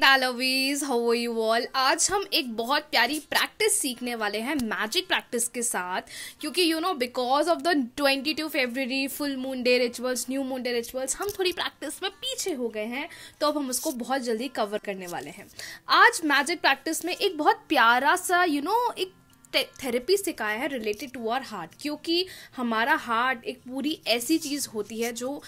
दालोवीज how you all आज हम एक बहुत प्यारी प्रैक्टिस सीखने वाले हैं मैजिक प्रैक्टिस के साथ क्योंकि you know because of the twenty two February full moon day rituals new moon day rituals हम थोड़ी प्रैक्टिस में पीछे हो गए हैं तो अब हम उसको बहुत जल्दी कवर करने वाले हैं आज मैजिक प्रैक्टिस में एक बहुत प्यारा सा यू you नो know, एक थेरेपी सिखाया है रिलेटेड टू आर हार्ट क्योंकि हमारा हार्ट एक पूरी ऐसी चीज़ होती है जो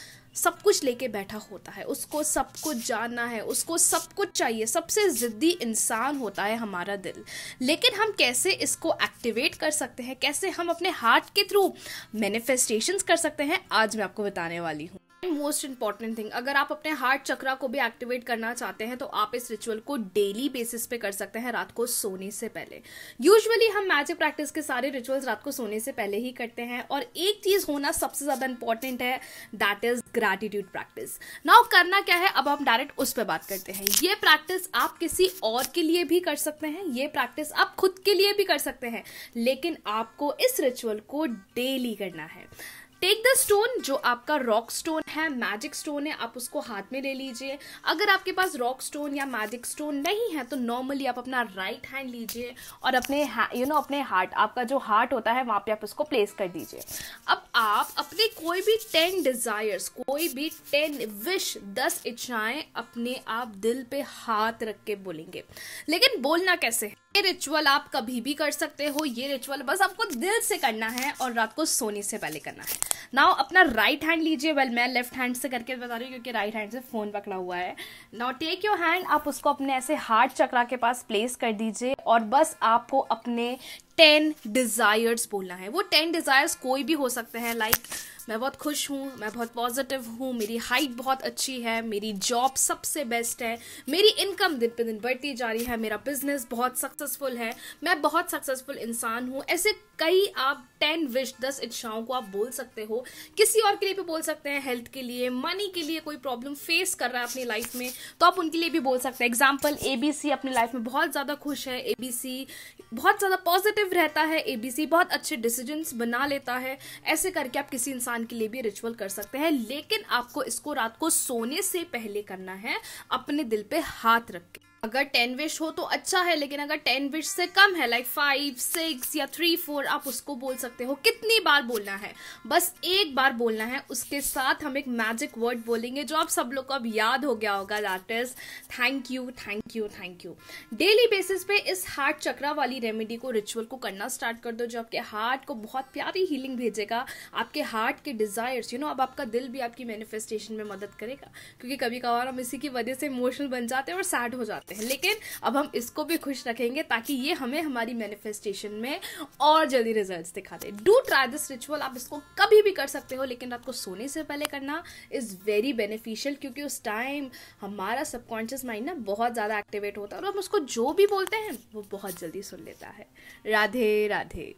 सब कुछ लेके बैठा होता है उसको सब कुछ जानना है उसको सब कुछ चाहिए सबसे ज़िद्दी इंसान होता है हमारा दिल लेकिन हम कैसे इसको एक्टिवेट कर सकते हैं कैसे हम अपने हार्ट के थ्रू मैनिफेस्टेशंस कर सकते हैं आज मैं आपको बताने वाली हूँ मोस्ट इंपॉर्टेंट थिंग अगर आप अपने हार्ट चक्रा को भी एक्टिवेट करना चाहते हैं तो आप इस रिचुअल को डेली बेसिस पे कर सकते हैं रात को सोने से पहले यूजुअली हम मैजिक प्रैक्टिस के सारे रिचुअल्स रात को सोने से पहले ही करते हैं और एक चीज होना सबसे ज्यादा इंपॉर्टेंट है that is gratitude practice now करना क्या है अब हम डायरेक्ट उस पर बात करते हैं ये प्रैक्टिस आप किसी और के लिए भी कर सकते हैं ये प्रैक्टिस आप खुद के लिए भी कर सकते हैं लेकिन आपको इस रिचुअल को डेली करना है टेक द स्टोन जो आपका रॉक स्टोन है मैजिक स्टोन है आप उसको हाथ में ले लीजिए अगर आपके पास रॉक स्टोन या मैजिक स्टोन नहीं है तो नॉर्मली आप अपना राइट हैंड लीजिए और अपने यू नो you know, अपने हार्ट आपका जो हार्ट होता है वहाँ पे आप उसको प्लेस कर दीजिए अब आप अपने कोई भी टेन डिज़ायर्स कोई भी टेन विश दस इच्छाएं अपने आप दिल पे हाथ रख के बोलेंगे लेकिन बोलना कैसे है ये रिचुअल आप कभी भी कर सकते हो ये रिचुअल बस आपको दिल से करना है और रात को सोने से पहले करना है नाउ अपना राइट हैंड लीजिए वेल मैं लेफ्ट हैंड से करके बता रही हूँ क्योंकि राइट हैंड से फ़ोन पकड़ा हुआ है नाउ टेक योर हैंड आप उसको अपने ऐसे हार्ट चक्रा के पास प्लेस कर दीजिए और बस आपको अपने टेन डिज़ायर्स बोलना है वो टेन डिज़ायर्स कोई भी हो सकते हैं लाइक like, मैं बहुत खुश हूँ मैं बहुत पॉजिटिव हूँ मेरी हाइट बहुत अच्छी है मेरी जॉब सबसे बेस्ट है मेरी इनकम दिन पे दिन बढ़ती जा रही है मेरा बिजनेस बहुत सक्सेसफुल है मैं बहुत सक्सेसफुल इंसान हूँ ऐसे कई आप टेन विश दस इच्छाओं को आप बोल सकते हो किसी और के लिए भी बोल सकते हैं हेल्थ के लिए मनी के लिए कोई प्रॉब्लम फेस कर रहा है अपनी लाइफ में तो आप उनके लिए भी बोल सकते हैं एग्जाम्पल ए बी सी अपनी लाइफ में बहुत ज़्यादा खुश है ए बी सी बहुत ज़्यादा पॉजिटिव रहता है एबीसी बहुत अच्छे डिसीजंस बना लेता है ऐसे करके आप किसी इंसान के लिए भी रिचुअल कर सकते हैं लेकिन आपको इसको रात को सोने से पहले करना है अपने दिल पे हाथ रख के अगर टेन विश हो तो अच्छा है लेकिन अगर टेन विश से कम है लाइक फाइव सिक्स या थ्री फोर आप उसको बोल सकते हो कितनी बार बोलना है बस एक बार बोलना है उसके साथ हम एक मैजिक वर्ड बोलेंगे जो आप सब लोग को अब याद हो गया होगा that is thank you thank you thank you daily basis पे इस हार्ट चक्रा वाली रेमेडी को रिचुअल को करना स्टार्ट कर दो जो आपके हार्ट को बहुत प्यारी हीलिंग भेजेगा आपके हार्ट के डिजायर्स यू नो अब आपका दिल भी आपकी मैनिफेस्टेशन में मदद करेगा क्योंकि कभी कभार हम इसी की वजह से इमोशनल बन जाते हैं और सैड हो जाते हैं जाते हैं लेकिन अब हम इसको भी खुश रखेंगे ताकि ये हमें हमारी मैनिफेस्टेशन में और जल्दी रिजल्ट दिखा दे डू ट्राई दिस रिचुअल आप इसको कभी भी कर सकते हो लेकिन आपको सोने से पहले करना इज़ वेरी बेनिफिशियल क्योंकि उस टाइम हमारा सबकॉन्शियस माइंड ना बहुत ज़्यादा एक्टिवेट होता है और हम उसको जो भी बोलते हैं वो बहुत जल्दी सुन लेता है राधे राधे